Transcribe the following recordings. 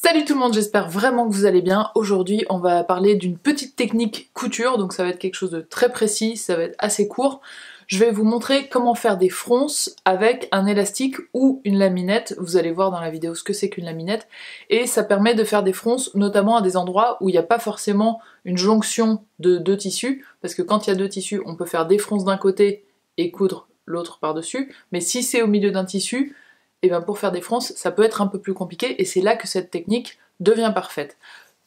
Salut tout le monde, j'espère vraiment que vous allez bien. Aujourd'hui, on va parler d'une petite technique couture, donc ça va être quelque chose de très précis, ça va être assez court. Je vais vous montrer comment faire des fronces avec un élastique ou une laminette. Vous allez voir dans la vidéo ce que c'est qu'une laminette. Et ça permet de faire des fronces, notamment à des endroits où il n'y a pas forcément une jonction de deux tissus, parce que quand il y a deux tissus, on peut faire des fronces d'un côté et coudre l'autre par-dessus. Mais si c'est au milieu d'un tissu, et bien pour faire des fronces, ça peut être un peu plus compliqué et c'est là que cette technique devient parfaite.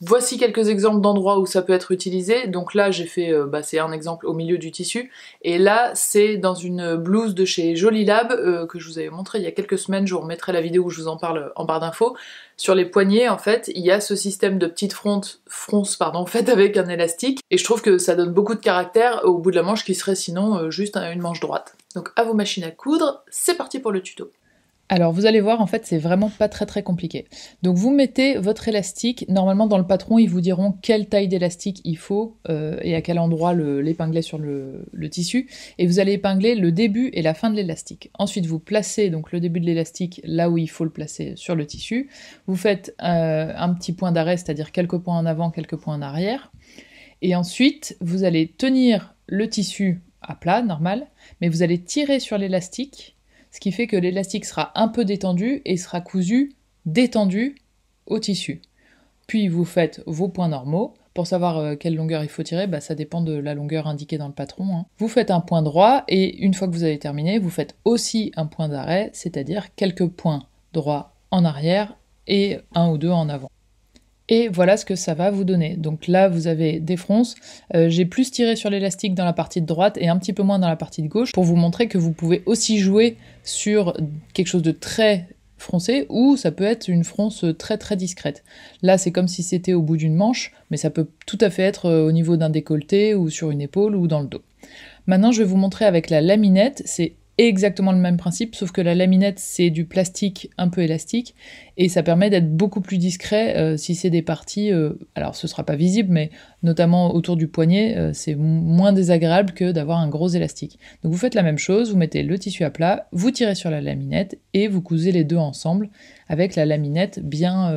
Voici quelques exemples d'endroits où ça peut être utilisé. Donc là, j'ai fait, euh, bah, c'est un exemple au milieu du tissu. Et là, c'est dans une blouse de chez Jolilab, Lab euh, que je vous avais montré il y a quelques semaines. Je vous remettrai la vidéo où je vous en parle en barre d'infos. Sur les poignets, en fait, il y a ce système de petites fronces pardon, faites avec un élastique. Et je trouve que ça donne beaucoup de caractère au bout de la manche qui serait sinon euh, juste une manche droite. Donc à vos machines à coudre, c'est parti pour le tuto. Alors vous allez voir, en fait, c'est vraiment pas très très compliqué. Donc vous mettez votre élastique. Normalement, dans le patron, ils vous diront quelle taille d'élastique il faut euh, et à quel endroit l'épingler sur le, tissu. Et vous allez épingler le début et la fin de l'élastique. Ensuite, vous placez donc le début de l'élastique là où il faut le placer sur le tissu. Vous faites euh, un petit point d'arrêt, c'est-à-dire quelques points en avant, quelques points en arrière. Et ensuite, vous allez tenir le tissu à plat, normal, mais vous allez tirer sur l'élastique ce qui fait que l'élastique sera un peu détendu et sera cousu détendu au tissu. Puis vous faites vos points normaux. Pour savoir euh, quelle longueur il faut tirer, bah, ça dépend de la longueur indiquée dans le patron. Hein. Vous faites un point droit et une fois que vous avez terminé, vous faites aussi un point d'arrêt, c'est-à-dire quelques points droits en arrière et un ou deux en avant et voilà ce que ça va vous donner. Donc là, vous avez des fronces. Euh, j'ai plus tiré sur l'élastique dans la partie de droite et un petit peu moins dans la partie de gauche pour vous montrer que vous pouvez aussi jouer sur quelque chose de très froncé ou ça peut être une fronce très très discrète. Là, c'est comme si c'était au bout d'une manche, mais ça peut tout à fait être euh, au niveau d'un décolleté ou sur une épaule ou dans le dos. Maintenant, je vais vous montrer avec la laminette. C'est exactement le même principe, sauf que la laminette, c'est du plastique un peu élastique et ça permet d'être beaucoup plus discret euh, si c'est des parties, euh, alors ce sera pas visible, mais notamment autour du poignet, euh, c'est moins désagréable que d'avoir un gros élastique. Donc vous faites la même chose, vous mettez le tissu à plat, vous tirez sur la laminette et vous cousez les deux ensemble avec la laminette bien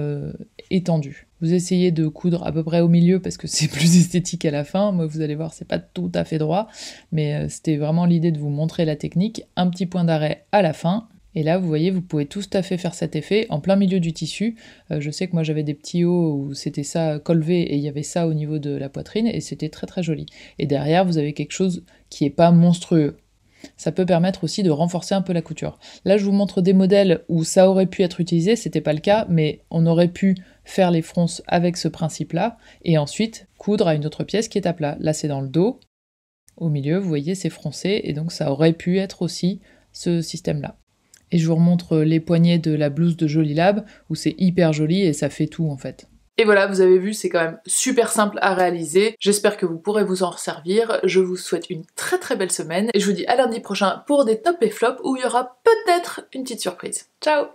étendue. Vous essayez de coudre à peu près au milieu parce que c'est plus esthétique à la fin. Moi, vous allez voir, c'est pas tout à fait droit, mais c'était vraiment l'idée de vous montrer la technique. Un petit point d'arrêt à la fin et là, vous voyez, vous pouvez tout à fait faire cet effet en plein milieu du tissu. Euh, je sais que moi j'avais des petits hauts où c'était ça colvé et il y avait ça au niveau de la poitrine et c'était très très joli. Et derrière, vous avez quelque chose qui n'est pas monstrueux. Ça peut permettre aussi de renforcer un peu la couture. Là, je vous montre des modèles où ça aurait pu être utilisé, c'était pas le cas, mais on aurait pu faire les fronces avec ce principe-là et ensuite coudre à une autre pièce qui est à plat. Là, c'est dans le dos. Au milieu, vous voyez, c'est froncé et donc ça aurait pu être aussi ce système-là et je vous remontre euh, les poignets de la blouse de Jolie Lab où c'est hyper joli et ça fait tout en fait. Et voilà, vous avez vu, c'est quand même super simple à réaliser. J'espère que vous pourrez vous en servir. Je vous souhaite une très très belle semaine et je vous dis à lundi prochain pour des tops et flops où il y aura peut-être une petite surprise. Ciao